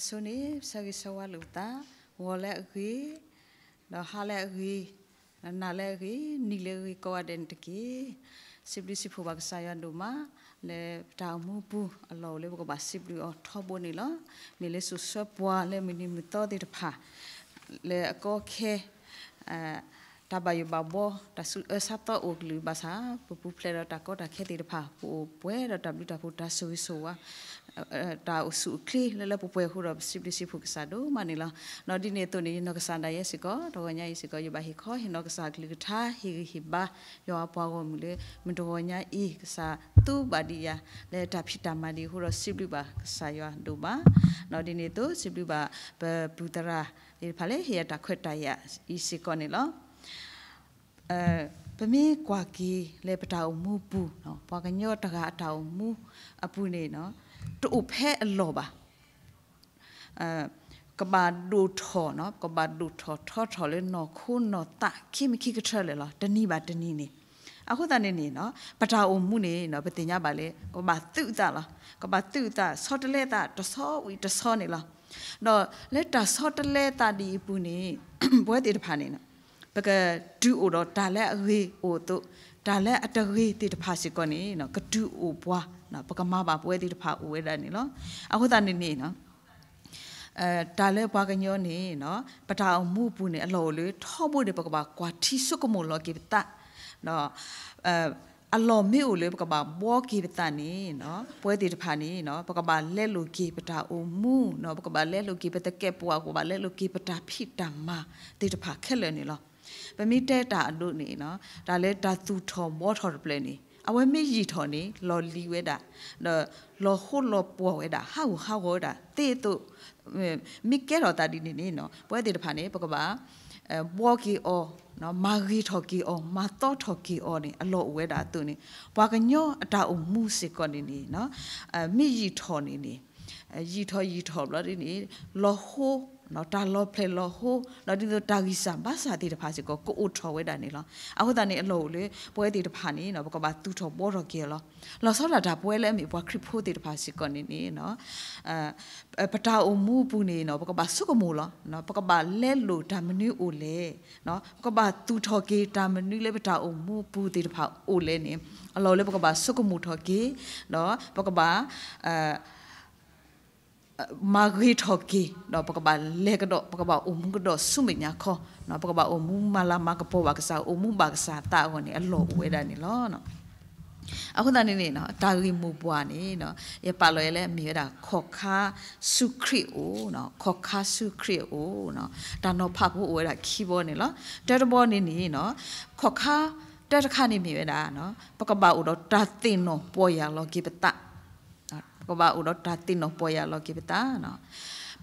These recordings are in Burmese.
အစွနေဆရိဆဝလူတာဝလက်ဂီတော့ဟာလက်ဂီနာလက်ဂီနီလက်ဂီကောဒန်တကီစိပလီစိဖူဘာကဆာယန်ဒူမာလေတာမူပူအလောလေဘကဘာစိပလီအော်ထောဘိုနီလောနီလေဆုဆပွာလေမီနီမီတောဒီတဖာလေအကောခဲအဲတဘယဘဘောတဆုအစတောအိုဂလူဘာသာပပူဖလေတာကောတာခဲတီတဖာပူပွဲတော့ W တဖူတဆူဆိုဝါ ta usu kli lele popue huro sibli sifu kesado manila no di ne to ni no kesanda ye siko to nya ye siko yo bahi kho hino kesa kli tha hi hi ba yo apwa go mule mdo nya i kesa tu badia le ta phita mali huro sibli ba kesa yo do ba no di ne to sibli ba putara ni phale hi ta khweta ya i siko ni lo ပမေကွာကီလေပတာမူပူနော်ပွားကညော့တကအတာမူအပူနေနော်တူဖဲအလောပါအဲကဘာဒူထောနော်ကဘာဒူထောထောထောလေနော်ခုနော်တာခိမခိကထလေလားတနီးပါတနီးနေအခုတနေနေနော်ပထာအုံမှုနေနော်ပတင်ညပါလေကဘာသူတလားကဘာသူတဆော့တလေတာတဆော့ဝီတဆော့နေလားနော်လက်တာဆော့တလေတာဒီပူနေဘွဲတေတဖာနေနော်ပကဒူအိုတော့ဒါလက်အဝေးအိုတို့ဒါလက်အတဝေးတေတဖာစီကောနေနော်ကဒူအိုဘွားနော်ပကမပါပွဲတိတဖာဦးဝဲတယ်နီနော်အခုတနေနေနော်အဲတာလဲပွားကညောနေနော်ပထအောင်မှုပူနေအလော်လေးထော့ဖို့တပကပါကွာတီစုကမလောကိပတနော်အဲအလော်မေဦးလေးပကပါဘောကိပတနေနော်ပွဲတိတဖာနေနော်ပကပါလဲလူကိပတာအုံမှုနော်ပကပါလဲလူကိပတကက်ပွားကိုပါလဲလူကိပတာဖိတမတိတဖာခက်လဲနေလောပမိတဲတာအလို့နေနော်ဒါလဲတာသူထော်မောထော်ပလဲနေအဝဲမေရီထော်နေလော်လီဝဲတာလော်ဟုတ်လော်ပွားဝဲတာဟာဟာဝဲတာတေတုမိကဲတော်တာဒီနေနေနော်ပွဲတေတဖာနေပကပါအဲဘောကီအောနော်မာဂီထော်ကီအောမာတော့ထော်ကီအောနေအလော်ဝဲတာသူနေဘွာကညောအတာအမှုစစ်ကောနေနေနော်အဲမိရီထော်နေနေရီထော်ရီထော်ဘလော်ဒီနေလော်ဟုတ်နော်တာလော့ဖလေလော့ဟိုနော်ဒီတော့တာဂီစာဘာစာတီတဖာစီကိုကိုအိုထော်ဝဲတာနေလောအခုတန်နေအလို့လေပွဲတီတဖာနေနော်ဘကပါသူထော်ပေါ်တော့ကေလောလော်ဆောလာတာပွဲလဲမိဘခရစ်ဖိုတီတဖာစီကိုနေနေနော်အဲပတာအိုမူပူနေနော်ဘကပါစုကမူလောနော်ဘကပါလဲလို့ဒါမနူးအိုလဲနော်ဘကပါသူထော်ကေဒါမနူးလဲပတာအိုမူပူတီတဖာအိုလဲနေအလို့လေဘကပါစုကမူထော်ကေနော်ဘကပါအဲ maghi thoki no pakaba le ka do pakaba um ka do sumi nya kho no pakaba um mala ma ka po ba ka sa um ba ka sa ta ko ni allo we da ni lo no အခုတနေ့နေနော်တာဂီမူပွားနေနော်ရပါလော်ရလဲမြေတာခေါခါစုခရစ်အိုနော်ခေါခါစုခရစ်အိုနော်ဒါနော်ဖဖို့ဝဲတာခီဘောနေလားတက်တဘောနေနေနော်ခေါခါတက်တခါနေမြေတာနော်ပကပအိုတော့တာတင်နော်ပေါ်ရလောကိပတကိုပါဦးတော့ဒါတင်တော့ပေါ်ရလောကိပတာနော်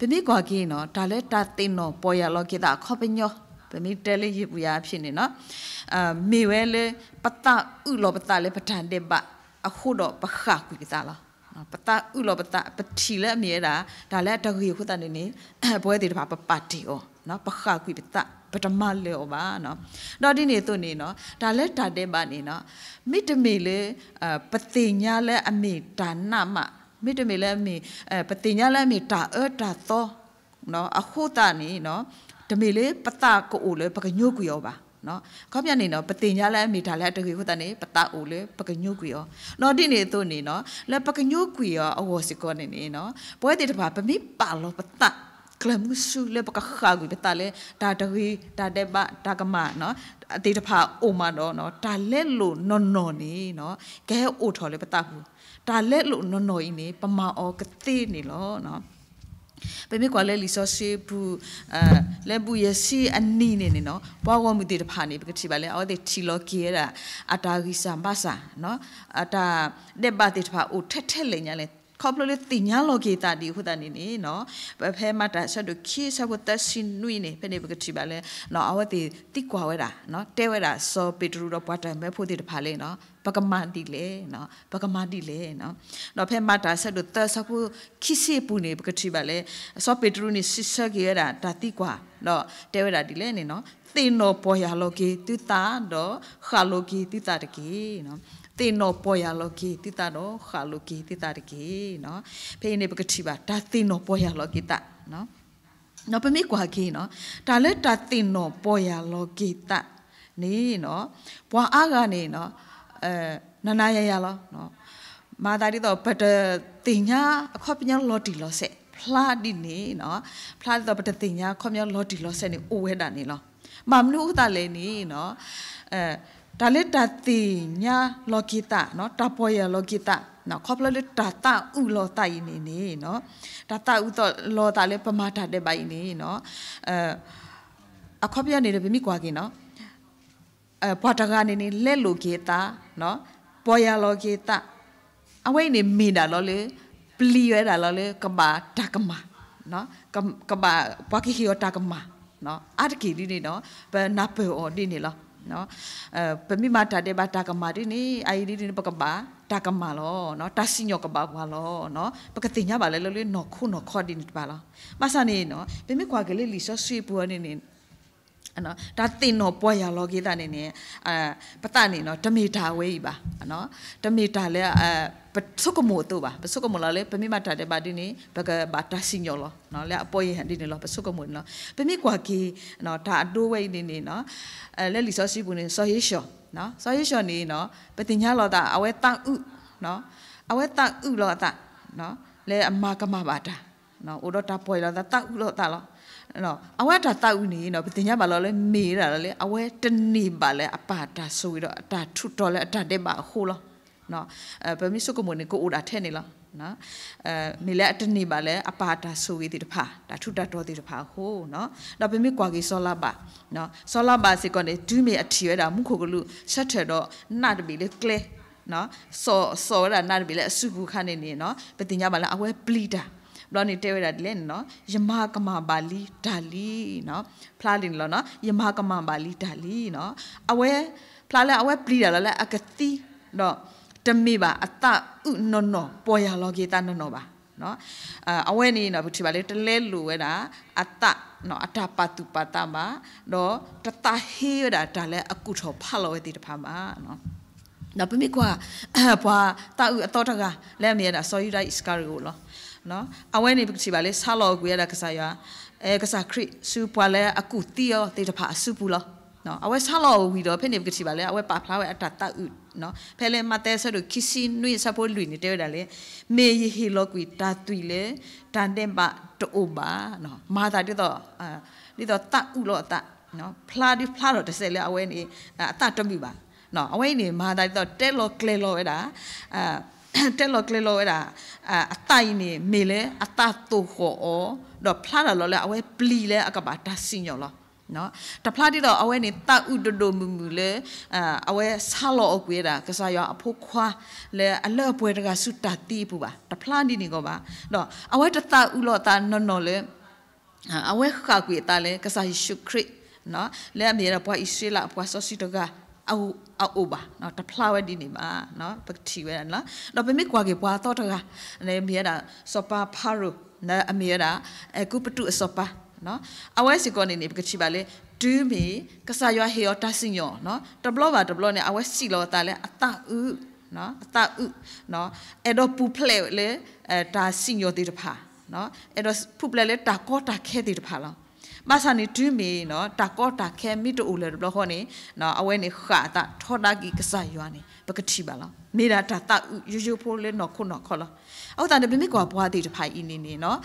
ဘမိကွာကိနော်ဒါလဲဒါတင်တော့ပေါ်ရလောကိတာခောပညောဘမိတဲလေးရပူရဖြစ်နေနော်အာမေဝဲလေပတဥလောပတလေပဋ္ဌာန်တေပအခုတော့ပခကွိတာလားပတဥလောပတပတိလည်းအမြဲတာဒါလည်းတခေခုတန်နေနေဘွဲတေတပါပပတိဩနော်ပခကွိတာပထမလေဩပါနော်တော့ဒီနေသူနေနော်ဒါလည်းဓာတ်တဲ့ပါနေနော်မိတမေလေပတိညာလည်းအမေဒါနမမိတမေလည်းမိအဲပတိညာလည်းမိတာအတာသောနော် အခုတာနေနော်တမေလေးပတာကိုအိုလေပကညုတ်ကူရောပါနော်ခေါပြနေနော်ပတင်ညာလဲမိတာလဲတကွေခုတန်နေပတာအိုလေပကညုတ်ကွေရောနော်ဒီနေသူနေနော်လဲပကညုတ်ကွေရောအဝစီကောနေနေနော်ဘွဲတေတပါပမိပါလောပတာကလမှုစုလေပကခါကွေပတာလဲဒါတကွေဒါတဲ့ပဒါကမနော်အတေတပါအိုမနော်နော်ဒါလဲလို့နော်နော်နေနော်ကဲအိုထော်လေပတာဘူးဒါလက်လို့နော်နော်ကြီးနေပမာအောကတိနေလောနော်ပေမေကွာလဲလီဆိုရှိဘူးအဲလဲဘူးရရှိအနီနေနေနော်ဘွားဝမှုတေတဖာနေပကတိပါလဲအော်တေချီလောကီရတာအတာဂီဆမ်ဘာစာနော်အတာတဲ့ပါတေတဖာအိုထက်ထက်လိန်ညာလဲခေါပလိုလေတင်ညာလောကေတာဒီခုတန်နေနေနော်ဖဲမတာဆက်တို့ခေဆဘတရှင်နွိနေဖဲနေပကတိပါလေနော်အဝတိတိကွာဝဲတာနော်တဲဝဲတာစောပေတရူတော့ဘွားတိုင်ပဲဖို့တိတဖာလေနော်ဘဂမန်တိလေနော်ဘဂမန်တိလေနော်နော်ဖဲမတာဆက်တို့တဆခုခိစီပူနေပကတိပါလေစောပေတရူနေစစ်ဆက်ကေရတာဒါတိကွာနော်တဲဝဲတာဒီလေနေနော်သေနောပေါ်ရလောကေတုတာတော့ခါလောကေတုတာတကေနော်တေနောပေါ်ရလောကီတိတာတော့ခါလောကီတိတာတကီနော်ဖေးနေပကတိပါဒါတေနောပေါ်ရလောကီတာနော်နော်ပမေကွာကီနော်ဒါလည်းဒါတေနောပေါ်ရလောကီတာနေနော်ဘွာအားကနေနော်အဲနနာရရလောနော်မာတာတိတော့ဘတ်တင်ညာအခေါ်ပညာလော်တီလော်ဆက်ဖလာဒီနေနော်ဖလာတော့ဘတ်တင်ညာခေါ်ပညာလော်တီလော်ဆက်နေအိုဝဲတာနေလောမမနုဥတာလည်းနေနော်အဲဒါလေးတတိညာလောကိတနော်တပေါ်ရလောကိတနော်ခေါပလလေးတတဥလောတိုင်နေနေနော်တတဥတော့လောတာလေးပမာတတဲ့ပိုင်နေနော်အဲအခေါပြနေတယ်ဗမိကွာကင်းနော်အဲပွားတကနေနေလက်လိုကိတနော်ပေါ်ရလောကိတအဝိနေမိတာလောလေပလီရတာလောလေကမာတကမာနော်ကမာပွားကိဟိယတကမာနော်အတကီဒီနေနော်ဘနာပေော်ဒီနေလောနော်အဲပမိမတာတဲ့ဘာတာကမာဒီနေအိုင်ဒီဒီပကဘာတာကမာလောနော်တာစညောကဘာဘာလောနော်ပကတိညာဘာလဲလို့လေနော်ခုနော်ခေါ်ဒီပါလောမဆာနေနော်ပမိခွာကလေးလီဆောဆွေပူနေနေနော်ဒါတင်တော့ပွားရလောကေတာနေနေအပတနေနော်ဓမေတာဝဲကြီးပါနော်ဓမေတာလဲအပစုကမို့တော့ပါပစုကမို့လဲပမိမတာတဲ့ပါဒီနေဘကဘာတာစညောလောနော်လဲအပေါ်ရဟန်ဒီနေလောပစုကမို့နော်ပမိကွာကေနော်ဒါအတိုးဝဲနေနေနော်အဲလဲလီဆောစီပူနေဆောဟေရှောနော်ဆောဟေရှောနေနော်ပတင်ညာလောတာအဝဲတာဥနော်အဝဲတာဥလောတာနော်လဲအမကမပါတာနော်ဩတော့တာပွေလောတာတာဥလောတာလောနော်အဝဲတာတောက်နေနော်ဘတင်ရပါလောလဲမေးတာလေအဝဲတနေပါလဲအပါတာဆိုပြီးတော့အတာထုတော်လဲအတာတဲ့ပါဟိုးလောနော်အဲဘယ်မိစုကမနေကိုအိုတာထဲနေလောနော်အဲမေလဲအတနေပါလဲအပါတာဆိုပြီးတိတဖာတာထုတတော်တိတဖာဟိုးနော်တော့ဘယ်မိကွာကြီးဆောလာပါနော်ဆောလာပါစီကနေဒူးမေအထီရတာမုခိုကလူဆက်ထဲတော့နာတပီလေကလဲနော်ဆောဆောရနာတပီလေအစုဘူးခါနေနေနော်ဘတင်ရပါလဲအဝဲပလီတာဘလော့နီတဲဝဲတာဒီလဲနော်ယမကမပါလီဒါလီနော်ဖလားလင်းလောနော်ယမကမပါလီဒါလီနော်အဝဲဖလားလဲအဝဲပလီတာလောလဲအကတိတော့တမေပါအတဥနော်နော်ပေါ်ရလောကေတာနော်နော်ပါနော်အဝဲနေနော်ဘုထီပါလေတလဲလူဝဲတာအတနော်အတပတုပတမတော့တတဟေးရတာဒါလဲအကုထောဖလောဝဲတိတဖာမှာနော်နောက်ပြမိကွာဘွာတာဥအတော်တကလဲမြဲတာဆော်ယူတိုင်းစကားကိုလောနော်အဝဲနေပချီပါလေဆာလောကွေရကစားရအဲကစားခရစ်စူပွာလဲအကူတီယောတေတဖာစူပူလောနော်အဝဲဆာလောဝီတော့ဖိနေပချီပါလေအဝဲပါဖလာဝဲအတတဥနော်ဖဲလဲမတဲဆဲတို့ခီစီနွိဆပေါ်လူနေတဲ့ရလေမေယီဟီလောကွေတာတွီလေတန်တဲ့ပါတူပါနော်မာတာတိတော့အဲဒီတော့တဥလောအတနော်ဖလာဒီဖလာတော့တဆဲလဲအဝဲနေအတတမိပါနော်အဝဲနေမာတာတိတော့တဲလောကလေလောဝဲတာအာတက်လော်ကလေးလော်အဲ့ဒါအတိုင်နေမေလဲအတတူခေါ်အောတော့ဖလာတာလော်လဲအဝဲပလီလဲအကပါတဆင်ရော်လော်နော်တဖလာတိတော့အဝဲနေတဥတတမူမူလဲအဝဲဆာလော်အကွေတာကစားရောအဖို့ခွာလဲအလဲ့ပွဲတကဆုတတိပူပါတဖလာတိနေကောပါတော့အဝဲတတဥလော်တာနော်နော်လဲအဝဲခါကွေတာလဲကစားယေရှုခရစ်နော်လဲအမေရဘွားဣသရေလဘွားဆောစီတကားအူအူပါနော်တဖလာဝဲဒီနေမှာနော်ပတိဝဲနော်တော့ဘမေကွာကေပွာတော့တကအနေမြေတာ စောပါဖာရုနာအမြေတာ အကုပတုအစောပါနော်အဝဲစီကောနေနေပကချိပါလေဒူးမီကဆာရွာဟေယောတဆင်ယောနော်တဘလောပါတဘလောနဲ့အဝဲစီလောတာလဲအတဥနော်အတဥနော်အဲ့တော့ပူဖလဲလေအဲဒါဆင်ယောတေတဖာနော်အဲ့တော့ပူဖလဲလေတာကောတာခဲတေတဖာလောมาสานี่ดูมีเนาะตะก็ตะแค่มิตรอุเลรบลอฮอนี่เนาะเอาไว้ในขาตะทอดากิกษะยานี่ปกติบาลอမိတာတာတယူယူဖိုးလဲနော်ခုနော်ခေါ်လားအောက်တန်တပြမိကွာဘွားတိတဖိုင်အင်းနေနေနော်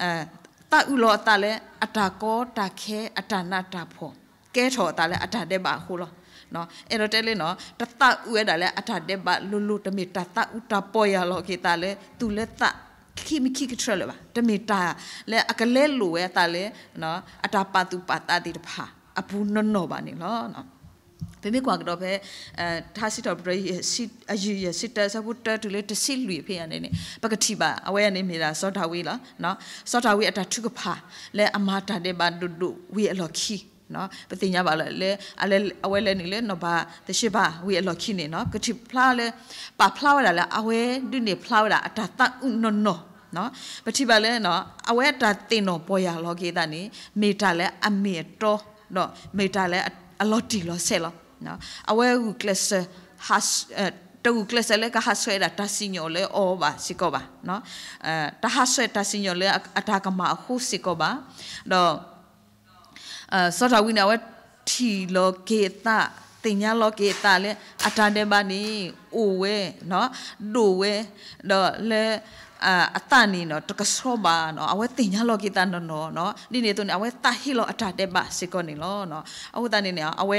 အဲတဥလောအတလဲအတာကောတခဲအတနာတဖို့ကဲထော်တာလဲအတာတဲ့ပါဟိုလားနော်အဲ့တော့တဲလေနော်တတဥရတာလဲအတာတဲ့ပါလူလူတမိတတဥတပေါ်ရလောခေတာလဲသူလဲတခိမခိကထရလပါတမီတာလဲအကလဲလိုဝဲတာလဲနော်အတာပါတူပါတာတိတဖာအဘူးနော်နော်ပါနေလောနော်ပေမေကွာကတော့ပဲအဲထားစစ်တော်ပရိစစ်အယူရစစ်တဆပုတတူလေတစစ်လူဖေးရနေနေပကတိပါအဝဲရနေမိတာစောတာဝေးလားနော်စောတာဝေးအတာထုကဖာလဲအမာတာတဲ့ပါဒုဒုဝေးအလော်ခီနော်ပတိညာပါလေအလဲအဝဲလဲနေလေနော်ဘာတရှိပါဝီအလော်ခိနေနော်ကတိဖလာလဲပါဖလာလာလဲအဝဲဒီနေဖလာလာအတာတဥနော်နော်နော်ပတိပါလဲနော်အဝဲတာတင်တော်ပေါ်ရလောကေတာနေမေတာလဲအမေတော်နော်မေတာလဲအလော်တီလောဆဲလောနော်အဝဲကူကလစ်ဟာတူကလစလေကဟာဆွဲတာတဆညောလေအောပါစီကောပါနော်အဲတဟာဆွဲတဆညောလေအတာကမအခုစီကောပါတော့အာစောတာဝိနာဝဲထီလောကေတတင်ညာလောကေတလေအတာတဲ့ပါနေအိုဝဲနော်ဒိုဝဲတော့လေအတနီနော်တကဆောပါနော်အဝဲတင်ညာလောကိတန်နော်နော်ဒီနေတုန်အဝဲတာဟီလောအတာတဲ့ပါစေကောနေလောနော်အဝဲတနေနေအဝဲ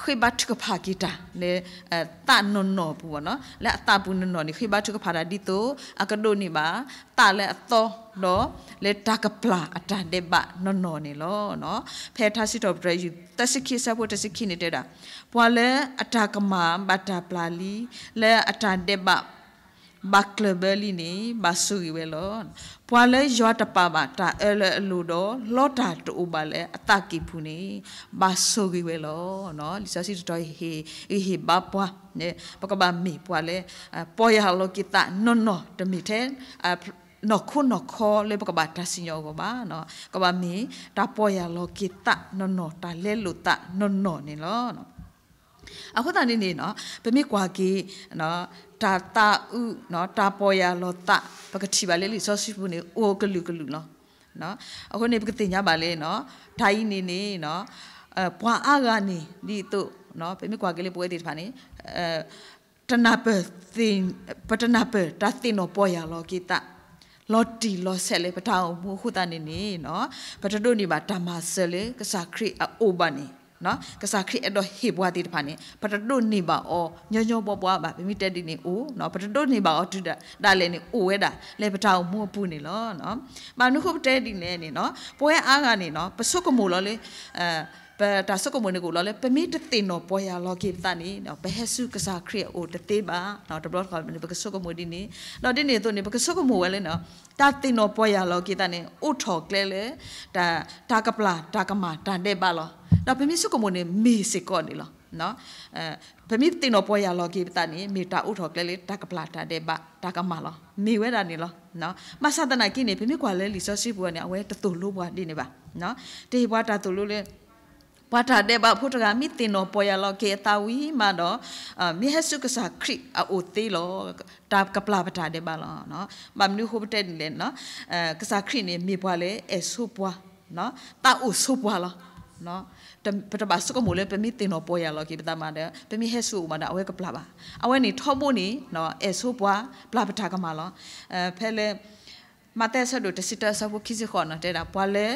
ခိဘတ်ကဖာကိတာနေတာနွန်နော်ပူနော်လက်အတာပူနွန်နော်နေခိဘတ်ကဖာဒါဒီတုအကဒိုနေပါတာလက်အတော်နော်လက်တကပလာအတာတဲ့ပါနွန်နော်နေလောနော်ဖဲတာစစ်တော်ဒရယူတစခိဆပ်ဖို့တစခိနေတဲ့တာဘွာလဲအတာကမဘာတာပလာလီလက်အတာတဲ့ပါ bakle berline basuri welon poale jwa tapaba ta ele ludo lota to ubale ataki pune basuri welo no lisa si to he he bapwa ne pakaba mi poale poya lo kita no no de mi ten နော်ခုနော်ခေါ်လေပကဘာတဆင်ယောကဘာနော်ကဘာမီတပေါ်ရလောကိတနော်နော်တလဲလူတနော်နော်နေလောနော်အခုတန်နေနေနော်ဗမေကွာကေနော်တာတာဥနော်တာပေါ်ရလောတာပကတိပါလေလီဆော့ရှိဘူးနေအိုကလူကလူနော်နော်အခုနေပကတိညာပါလေနော်ဓာကြီးနေနေနော်အဲဘွာအားကနေဒီတို့နော်ဗမေကွာကေလေးပွဲတည်ဖာနေအဲတနာပသင်ပတနာပတာသင်တော့ပေါ်ရလောကေတာလော်တီလော်ဆက်လေပထောင်မှုခုတန်နေနေနော်ပတတို့နေပါဓမ္မဆက်လေကစားခရစ်အိုပါနေနော်ကစားခရစ်အတော့ဟေဘွားတိတဖာနေပတတုနေပါအောညောညောပွားပွားပါမိမိတက်တိနေအိုနော်ပတတုနေပါအောတူတာဒါလည်းနေအိုဝဲတာလဲပတာမို့ပူနေလောနော်မနုခုတဲတိနေနေနော်ပွဲအားကနေနော်ပစုကမို့လောလေအဲပတာစကမနကိုလောလေပမိတတင်တော့ပေါ်ရလောကိတန်နေတော့ဘဟဆုကစားခရအိုတသေးပါတော့ double call မနဘကစကမဒီနေတော့ဒီနေတော့နေဘကစကမဝဲလေနော်တာတင်တော့ပေါ်ရလောကိတန်နေအိုထော်ကလဲလေတာတာကပလာတာကမာတာတဲ့ပါလောတော့ဘမီစုကမုန်နေမေစေကောနေလောနော်အဲဘမီတင်တော့ပေါ်ရလောကေတနေမေတာဥထော်ကလေးလေးတကပလာတာတဲ့ဘတာကမလောမေဝဲတာနေလောနော်မဆဒနာကိနေဘမီကွာလဲလီဆိုစီဘူကနေအဝဲတတူလို့ဘွားနေနေပါနော်တေဘွားတာတူလို့လဲဘာသာတဲ့ဘာဖုတကမိတင်တော့ပေါ်ရလောကေတာဝီမတော့မေဟဆုကစာခရစ်အိုသေးလောတာကပလာပတာတဲ့ဘာလောနော်မမနူဟိုဘတဲ့နေလဲနော်အဲကစာခရစ်နေမေပွားလဲအဲဆုပွားနော်တာအိုဆုပွားလောနော်ပထမစုကမို့လေပမိတင်တော့ပေါ်ရလောကိပတမတဲ့ပမိဟဲဆူမနာအဝဲကပလာပါအဝဲနေထောဖို့နေနော်အဲဆိုးပွားပလာပတာကမလောအဲဖဲလေမတဲဆဒုတစစ်တဆဘခိစခေါနတဲ့တာပွာလေ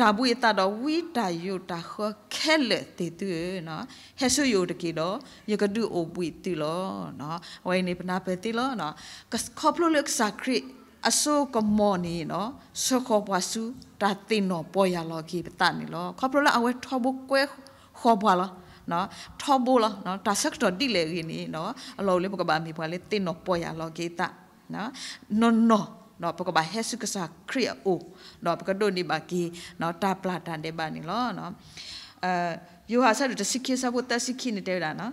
တာဘူးအတတော်ဝိတာယုတာခခဲလေတေတူနော်ဟဲဆူယိုတကီတော့ယကဒုအိုပွီတီလောနော်ဝိုင်းနေပနာပဲတီလောနော်ကစခေါပလုလက်စခရစ်အဆိုကမော်နီနော်စခေါ်ပွားစုတာတင်နော်ပေါ်ရလောကိပတနီလောခေါပလောအဝဲထောဘုကွဲခေါ်ပွားလောနော်ထောဘုလောနော်တာဆက်တော်တိလေကိနီနော်အလောလေးပကဘာမီပွားလေးတင်နော်ပေါ်ရလောကိတနော်နော်နော်နော်ပကဘာဟေစုကစာခရီအိုနော်ပကဒိုနီဘာကီနော်တာပလာတန်တဲ့ဘာနီလောနော်အဲယူဟာဆတ်တစိခိစဘုတ်တစိခိနေတဲလာနော်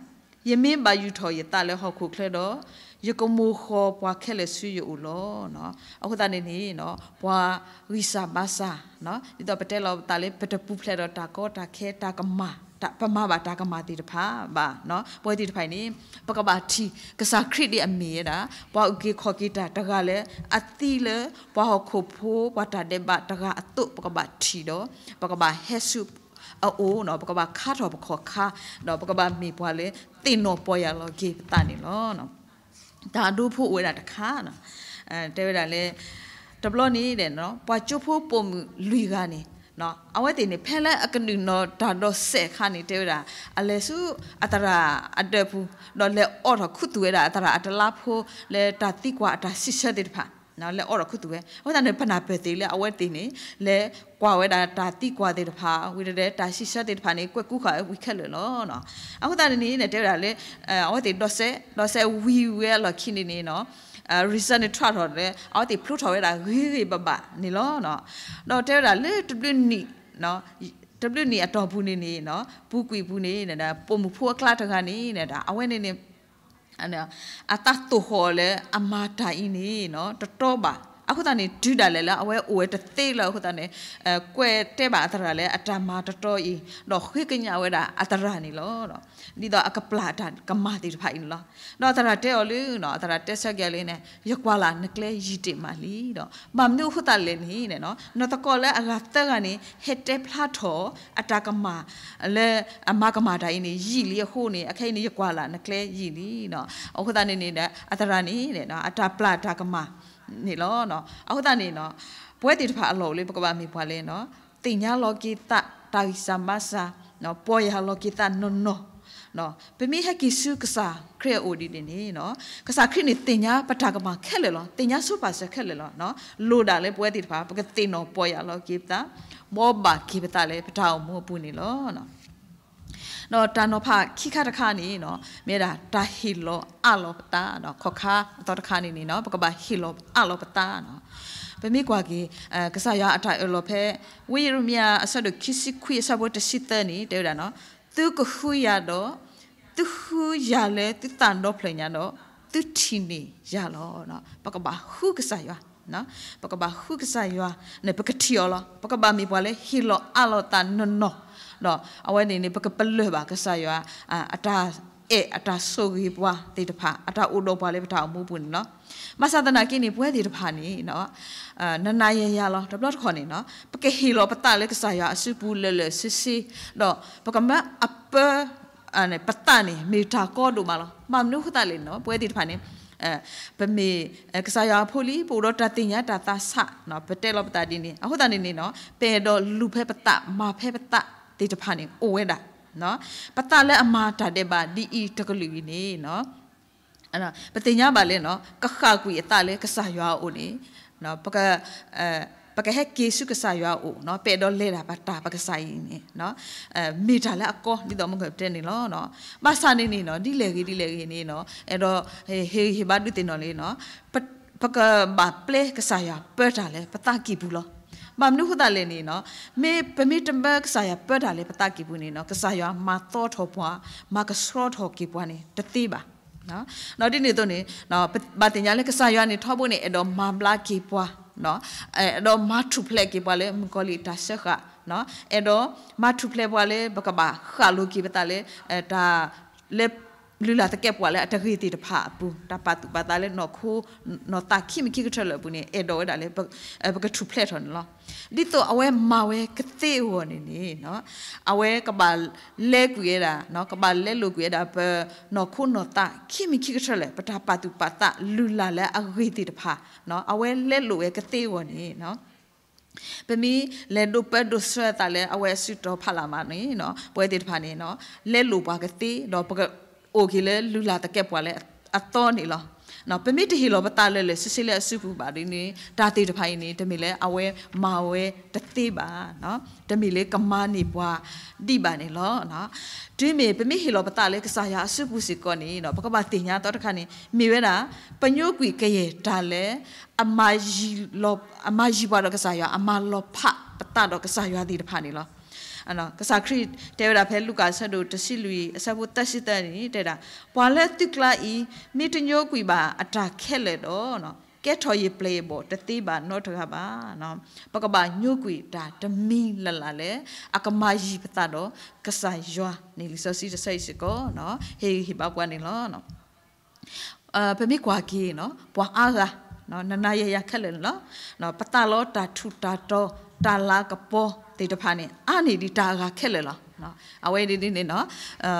ယမင်းပါယူထော်ရတလဲဟောက်ခုခလဲတော့ယကမိုခောဘွာခဲလဲဆူယူလောနော်အခုတနေနေနော်ဘွာရိစာမဆာနော်ဒီတော့ပတဲလောတလဲပတပူဖလဲတော့တာကောတာခဲတာကမာတာပမပါတာကမာတီတဖာပါနော်ပွဲတီတဖိုင်နေပကပါတီကစားခရစ်ဒီအမေရတာဘွာဥကေခောကေတာတကလဲအတိလဲဘွာဟခုဖိုးဘွာတာတဲ့ဘတကအတုပကပါတီတော့ပကပါဟဲဆုအိုးနော်ပကဘာခါတော့ပခေါ်ခါနော်ပကဘာမိပွားလေတင်တော့ပေါ်ရလောဂေတန်နေလောနော်ဒါတို့ဖို့ဝဲတာတခါနော်အဲတဲဝဲတာလေတဘလော့နေတယ်နော်ပွားကျွဖို့ပုံလူကနေနော်အဝဲတင်နေဖဲလဲအကနုနော်ဒါတော့ဆက်ခါနေတဲဝဲတာအလဲစုအတရာအတက်ဘူးနော်လဲအော်တော့ခုတူဝဲတာအတရာအတလာဖို့လဲတာတိကွာအတာစစ်ဆက်တဲ့တဖာနော်လဲအော်ရခုတူပဲဟောတာနေဖနာပဲသေးလဲအဝဲသေးနေလဲကွာဝဲတာတာတိကွာသေးတဖာဝီတဲ့တာရှိရှက်သေးတဖာနေကွက်ကူခါဝီခက်လဲနော်နော်အခုတာနေနေတဲတာလဲအော်တေတော့ဆဲတော့ဆဲဝီဝဲလခင်းနေနေနော်အဲ reason နဲ့ try တော့တယ်အော်တေ flow ထော်ရတာဂီဂီပပနေလောနော်တော့တဲတာလဲတူတူနီနော် w နေအတော်ဘူးနေနေနော်ဘူးကွီဘူးနေနေတာပုံမှုဖိုးကလာတကနေနေတာအဝဲနေနေအဲ့တော့အတတ်တူဟောလေအမတာအင်းနေနော်တော်တော်ပါအခုတန်နေဒူးတာလဲလားအဝဲအဝဲတသိလောက်ခုတန်နေအဲကွဲတဲ့ပါအတရာလဲအတမတော်တော်ဤတော့ခွေကညာဝဲတာအတရာနေလောတော့ဒီတော့အကပလာတာကမတိတဖိုင်လောတော့အတရာတဲ့ော်လေးနော်အတရာတက်ဆက်ကလေးနဲ့ရကွာလာနကလဲရီတိမာလီတော့မမနုခုတန်လဲနေနဲ့နော်နော်တကောလဲအလာတက်ကနေဟက်တဲ့ဖလာထော်အတကမလဲအမကမတိုင်းနေရီလီဟိုနေအခိုင်နေရကွာလာနကလဲရီလီနော်အခုတန်နေနေတဲ့အတရာနေနဲ့နော်အတပလာတာကမနေလောနော်အဟုတ်တာနေနော်ဘွဲတီတဖာအလောလေးပကပမေဘွားလေးနော်တင်ညာလောကိတတိုင်စမဆာနော်ပေါ်ရလောကိတနွန်နော်နော်ပမိဟကိစုကစာခရအိုဒီနေနော်ကစာခရနေတင်ညာပထာကမခက်လေလောတင်ညာစုပါစခက်လေလောနော်လိုတာလေပွဲတီတဖာပကတိနော်ပေါ်ရလောကိတမောဘာကိပတာလေပထာမောပူနေလောနော်နော်တန်တော့ဖခိခတခါနေနော်မြေတာတာဟီလောအလောပတာနော်ခခတော့တခါနေနေနော်ပကပဟီလောအလောပတာနော်ပမေကွာကေအကဆာရအထိုင်အလောဖဲဝိရမြအဆတ်တို့ခိစီခွေဆဘတစီတနေတဲ့ရနော်သူကခူရတော့သူခူရလဲသူတန်တော့ဖလညာနော်သူထီနေရလောနော်ပကပဟုကဆာရနော်ပကပဟုကဆာရနေပကတိယောလောပကပမေပွာလဲဟီလောအလောတာနော်နော်တော့အဝဲနေနေပကပလွပါကဆာယောအတာเออตาโซกีบัวติตะพาอตาอุดอบาเลปะทาอมูปุนเนาะมาสาตนากินี่บวยติตะพานี่เนาะอ่านานายะยะลอดบลอดขอนี่เนาะปะเกฮีลอปะตะเลกะสายาอสุปูเลเลซิซิเนาะปะกะมะอัปเปอันปะตะนี่เมตาโกดูมาลอมามนุขตะเลเนาะบวยติตะพานี่အဲပမေကစားရဖိုလီပိုတော့တတင်ရတာသဆနော် ပတဲလောပတာဒီနေအဟုတ်တနေနေနော်ပေတော့လူဖဲပတမဖဲပတတေတဖာနေအိုဝဲတာနော်ပတလက်အမာတတဲ့ပါဒီအီတကလူနေနော်အဲ့တော့ပတင်ညပါလဲနော်ကခကွေအတလဲကဆာရွာအိုနေနော်ပကအဲပကဟက်ကေစုကဆာရွာအိုနော်ပေတော့လဲတာပါတာပကဆိုင်နေနော်အဲမိတာလဲအကောဒီတော့မကတဲ့နေလောနော်ပါစာနေနေနော်ဒီလေကြီးဒီလေကြီးနေနော်အဲ့တော့ဟေဟေဘာဒူတင်နော်လေနော်ပကဘာပလေကဆာရွာပတာလဲပတာကီဘူးလောမမနုခတလေနေနော်မေပမေတမကဆာယပတ်တာလေပတကိဘူးနေနော်ကဆာယမသောထောပွားမကစရောထောကိပွားနေတတိပါနော်နောက်ဒီနေ့တော့နေနော်ဘာတင်ညာလေကဆာယနေထောဖို့နေအဲ့တော့မမလာကိပွားနော်အဲ့တော့မထုဖလက်ကိပွားလေမကောလီတာရှခနော်အဲ့တော့မထုဖလက်ပွားလေဘကဘာခါလိုကိပတလေအဲ့ဒါလေလူလာတကက်ပွာလဲအတခေတီတဖာပူတပတ်တူပတ်လဲနော်ခိုးနော်တာခိမခိကထလပူနေအဒေါ်ဒါလဲဘကထူဖလက်ထော်နော်ဒီတော့အဝဲမာဝဲကတိဝနေနေနော်အဝဲကပါလဲကူရတာနော်ကပါလဲလို့ကူရတာဘနော်ခိုးနော်တာခိမခိကထလဲပတပတ်တူပတ်လူလာလဲအခေတီတဖာနော်အဝဲလဲလို့ဝဲကတိဝနေနော်ပမီလဲဒုပတ်ဒုဆွဲတာလဲအဝဲစွတ်တော့ဖလာမနေနော်ပွဲတေတဖာနေနော်လဲလို့ပါကတိတော့အိုကလေလူလာတကက်ပွာလေအတော်နေလောနော်ပမစ်တဟီလောပတာလဲလဲစစ်စစ်လဲအစုပူပါဒီနေဒါတေတဖိုင်နေတမီလဲအဝဲမာဝဲတသိပါနော်တမီလဲကမာနေပွားတိပါနေလောနော်ဒီမီပမစ်ဟီလောပတာလဲကစားရအစုပူစီကောနေနော်ပကပတင်ညာတော့တခါနေမိဝဲတာပညုကွီကရဲ့ဒါလဲအမကြီးလောအမကြီးပါတော့ကစားရအမလောဖပတာတော့ကစားရသည်တဖာနေလောအနော်ကစားခရစ်တဲရာဖဲလူကာဆတ်တို့တရှိလူီအဆက်ဖို့တက်ရှိတဲ့နေတဲ့တာဘွာလက်တိကလာဤမိတညိုကွီပါအတာခက်လေတော့နော်ကဲထော်ရ play ဘောတသိပါနော်တခါပါနော်ပကပါညုကွေဒါတမီလလလေအကမာကြီးပတတော့ကဆာယွာနေလီဆိုစီတဆိုင်စကောနော်ဟေဟိဘကွာနေလော နော်အာပမိကွာကြီးနော်ဘွာအားကနော်နနာရရခက်လေနော်နော်ပတလောတာထုတာတော့တာလာကပေါ်တေတဖာနေအာနေဒီတာကခက်လေလားနော်အဝဲဒီဒီနေနော်အဲ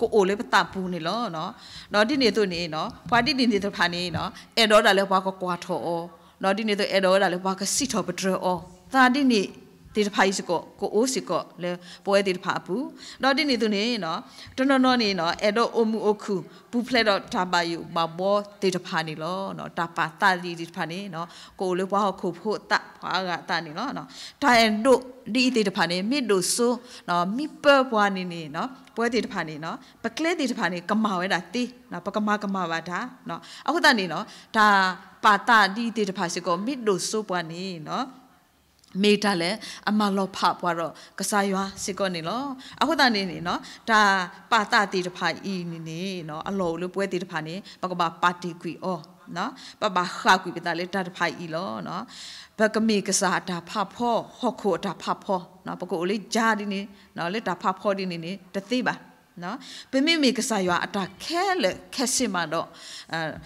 ကိုအိုလေးပတပူနေလောနော်နော်ဒီနေသူနေနော်ဖွာဒီဒီနေတဖာနေနော်အဲတော့တာလဲဘွားကကွာထော်နော်ဒီနေသူအဲတော့တာလဲဘွားကစီထော်ပဒရောသာဒီနေတေတဖိုင်စကိုကိုအိုးစကိုလေပွဲတေတဖာပူတော့ဒီနေသူနေနော်တော်တော်နော်နေနော်အဲ့တော့အမှုအခုပူဖလက်တော့တာပါယူမဘောတေတဖာနေလောနော်တာပါတာလီတေတဖာနေနော်ကိုလေဘွားခုဖို့တဘွားကတာနေနော်နော်ဒါအန်တို့ဒီတေတဖာနေမိတို့ဆိုနော်မိပဘွားနေနေနော်ပွဲတေတဖာနေနော်ပကလဲတေတဖာနေကမာဝဲတာတေးနော်ပကမာကမာပါဒါနော်အခုတနေနော်ဒါပါတာဒီတေတဖာစကိုမိတို့ဆိုဘွားနေနော်မေတာလဲအမလောဖပွားတော့ကစားရွာစစ်ကောနေလောအခုတန်နေနေနော်ဒါပါတာတီတဖာဤနေနေနော်အလောလို့ပွဲတီတဖာနေဘကဘာပါတီကွီအောနော်ပပခါကွီပတာလဲတာတဖာဤလောနော်ဘကမေကစားတာဖဖောဟော့ခိုတာ ဖဖောနော်ပကိုလေးဂျာဒီနေနော်လေတာဖဖောဒီနေနေတသိပါနော်ပမေမေကစားရွာအတာခဲလေခဲစင်မတော့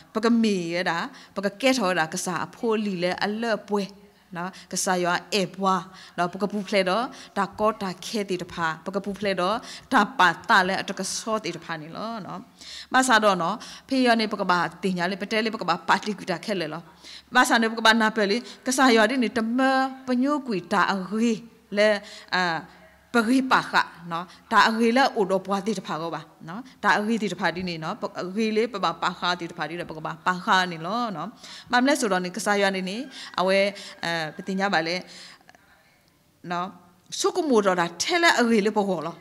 အပကမေရတာပကကဲထော်တာကစားအဖိုးလီလဲအလတ်ပွဲနော်ကဆာရွာအေဘွာနော်ပကပူဖလေတော့ဒါကောတာခဲတီတဖာပကပူဖလေတော့ဒါပါတာလဲအတကဆောတီတဖာနေလောနော်မဆာတော့နော်ဖေရနေပကပါတင်ညာလေပတဲလေပကပါပါတီကူတာ ခဲလေလောမဆာနေပကပါနာပယ်လေကဆာရွာဒီနေတမပညိုကွီတာအဂွေလဲအာပရိပါခနော်ဒါအရေလက်အိုတော့ဘွားတိတဖာကောပါနော်ဒါအရေတိတဖာတိနေနော်အရေလေးပပပါခတိတဖာတိရပကပါပါခနေလောနော်မမလဲဆိုတော့နေကစားရွနေနေအဝဲအဲပတင်ကြပါလေနော်စုကမှုတော့ဒါထဲလက်အရေလေးပေါ်ကောလော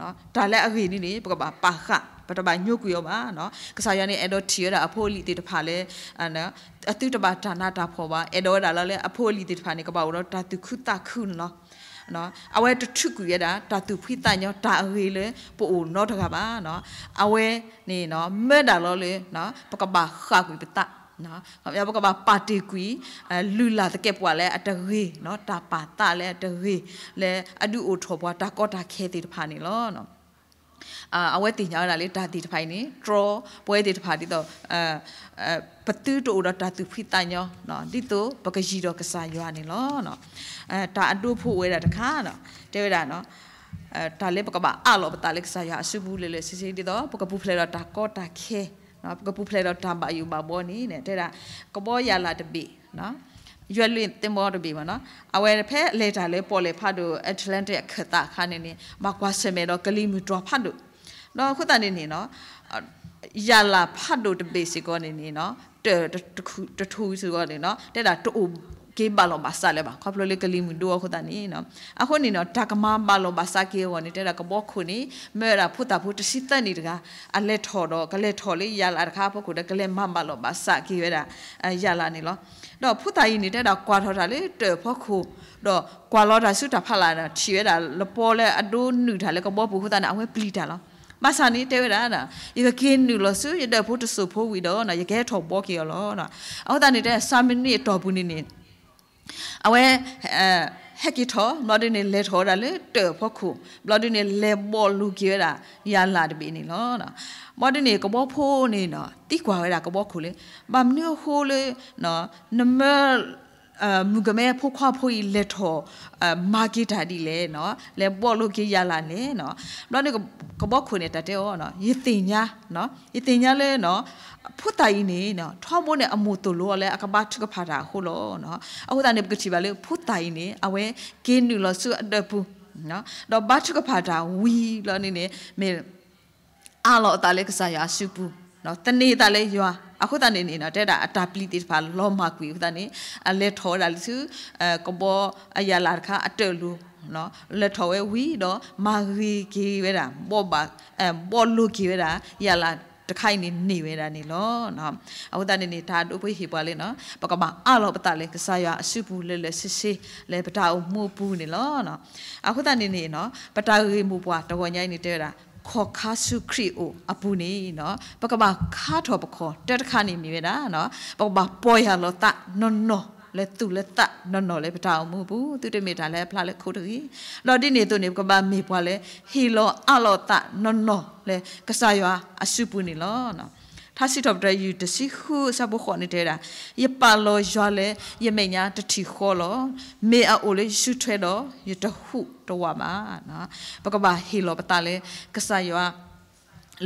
နော်ဒါလက်အရေနေနေပကပါပါခပတပညုတ်ကူရောပါနော်ကစားရနေအဲ့တော့ထီရတာအဖိုးလီတေတဖာလဲအနော်အတုတပါဒါနာတာဖော်ပါအဲ့တော့ဒါလည်းအဖိုးလီတေတဖာနေကပါတော့ဒါသူခုတခုနော်နော်အဝဲတထုကူရတာဒါသူဖိတညောဒါအေလေပို့အိုနော်တကပါနော်အဝဲနေနော်မဲ့တာလောလေနော်ပကပါခါကူပတနော်ခမရပကပါပါတီကွီလူလာတကက်ပွားလဲအတရေနော်ဒါပါတလဲအတရေလဲအဒူအိုထောပွားဒါကော့တာခဲတေတဖာနေလောနော်အာအဝဲတင်ညာတာလေဒါတီတဖိုင်နေ draw ပွဲတီတဖာတီတော့အဲပတူးတိုတော့ဒါသူဖိတညောနော်ဒီတော့ပကကြီးတော့ကစားရွာနေလောနော်အဲဒါအတူဖို့ဝဲတာတခါနော်တဲဝဲတာနော်အဲဒါလေပကဘာအလောပတာလေကစားရွာအစုဘူးလေလေစစ်စစ်တီတော့ပကပူဖလေတော့ဒါကော့တာခဲနော်ပကပူဖလေတော့ဒါပါယူပါဘောနေနဲ့တဲတာကဘောရလာတပိနော်ရွက်လွင့်တင်မောတပြီမနော်အဝဲဖဲလေတာလဲပေါ်လေဖတ်တို့ Atlantic ခတာခါနေနေမကွာစမဲတော့ကလီမီတော်ဖတ်တို့နော်ခုတန်နေနေနော်ရလာဖတ်တို့တပေစီကောနေနေနော်တတခုတထူဆိုကောနေနော်တက်တာတူကေပါလောဘာစာလဲဘာခေါပလိုလေကလီမူဒိုခုတနီနော်အခုနေနော်ဒါကမပါလောဘာစာကေဝနေတဲတာကဘောခုနေမဲရာဖုတာဖုတစီတန်နေတကအလက်ထော်တော့ကလက်ထော်လေးရလာတခါဖုခုတကလက်မမလောဘာစာကေဝဲတာရလာနေလောတော့ဖုတာကြီးနေတဲတာကွာထော်တာလေတဲဖုခုတော့ကွာလောတာစုတာဖလာတာချီဝဲတာလပေါ်လဲအတိုးနူတာလဲကဘောဘူးခုတနာအဝဲပလီတာလောမဆာနီတဲဝရနာယကကင်းနူလဆူယဒဖို့တဆူဖို့ဝီတော့နာယကဲထော်ဘောကေရောလောနာအော်တာနေတဲ့ဆာမီနီတော်ဘူးနေနေအဝဲဟက်ကီထောဘလော့ဒနေလေထောရလေတေဖခုဘလော့ဒနေလေဘောလူကေရာယာလာတပီနေလောနော်ဘော်ဒနေကဘောဖိုးနေနော်တိကွာဝဲတာကဘောခုလေဘာမနေဟိုးလေနော်နမဲအမူကမဲဖိုးခွားဖိုးဤလက်ထော်အမာကီတာဒီလေနော်လဲပေါ်လို့ကြီးရလာနေနော်ဘလို့နေကဘောခွနေတာတဲ့ရောနော်ရတင်ညာနော်ရတင်ညာလဲနော်ဖုတ်တိုင်နေနော်ထောမိုးနဲ့အမှုတူလို့လဲအကပါထုကဖာတာဟုတ်လို့နော်အဟုတ်တာနေပကချီပါလေဖုတ်တိုင်နေအဝဲကင်းနူလို့ဆူအတက်ဘူးနော်တော့ဘာထုကဖာတာဝီလို့နေနေမေအလောအတာလဲကစားရရှုဘူးနော်တနေတာလဲရွာအခုတနေနေတာတဲ့တာအတာပလီတေဖာလောမကွေခုတနေအလက်ထောတာလူစုအကဘောအရလာခါအတဲလူနော်လက်ထောဝဲဝီတော့မာဂီကီဝဲတာဘောပါအဘောလူကီဝဲတာရလာတခိုင်နေနေဝဲတာနေလောနော်အခုတနေနေဒါတို့ပွေဟေပွားလေနော်ပကမအလောပတလေကစားရအစုဘူးလဲလဲစစ်စစ်လဲပတာအမှုဘူးနေလောနော်အခုတနေနေနော်ပတာရီမှုပွားတော်ညိုင်းနေတဲ့တာခေါ်ခါစုခရီအိုအပူနေနော်ပကဘာခါထောပခေါ်တက်တခါနေမိပဲတာနော်ပကဘာပေါ်ရလောတနော်နော်လဲသူလဲတနော်နော်လဲပထအောင်မဟုတ်ဘူးသူတမေတာလဲဖလာလဲခိုးတူကြီးလော်ဒီနေသူနေကဘာမေပွားလဲဟီလောအလောတနော်နော်လဲကဆာရွာအစုပူနေလောနော်ถ้าสิทบได้อยู่แต่สิคู่สับบุคคลนี่เท่าไรยปาโลยาเลยยเมียตถิขอลอเมียอุเลยชุดเทดอยตะหุตัวมาเนาะปกบ่าฮิโลปตาเลยกษัตริย์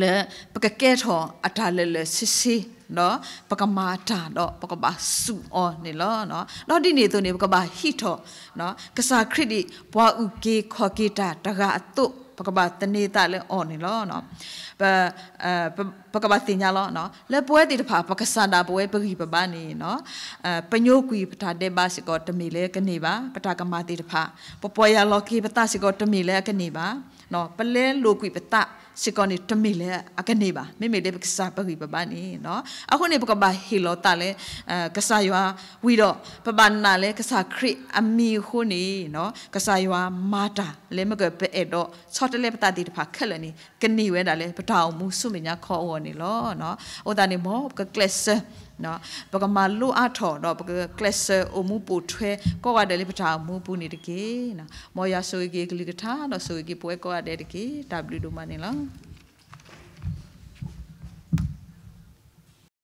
လေပကကဲထောအတားလေလေစစ်စစ်နော်ပကမာတာတော့ပကပါစုအောနေလောနော်တော့ဒီနေသူနေပကပါဟိထောနော်ကစားခရစ်ဒီဘွားဥကေခော်ကေတာ တကအတုတ်ပကဘာတနေတာလဲအော်နေလောနော်ပအဲပကဘာတင်ညာလောနော်လဲပွဲတိတဖာပကစန္ဒာပွဲပဂီပပနေနော်အဲပညိုကွီပတာတဲ့ပါစကောတမီလဲကနေပါပတာကမာတိတဖာပပွားရလောကီပတာစကောတမီလဲကနေပါနော်ပလဲလိုကွီပတာสิกอนี่ตะมิเลอะกะนี่บาเมเมเลกะซาปะกิปะปานี่เนาะอะคนนี่ปะกะบาเฮโลตะเลเอ่อกะซายัววีတော့ปะปานาเลกะซาคริอะมีคนนี่เนาะกะซายัวมาตาเลมะกะเปเอတော့ชอตเลปะตะติตะพาคะเลนี่กะนี่เวดาเลปะตาอมุสุเมญะขออวนี่ลอเนาะโอตานี่มอกะเคลสနော်ပကမာလိုအထော်နော်ပကကလဆာအမှုပိုထွဲကောကတယ်လေပထာမှုပူနေတကေနော်မော်ယာဆိုဂေကလိကထာနော်ဆိုဂေပွဲကောကတယ်တကေ W ဒုမနေလား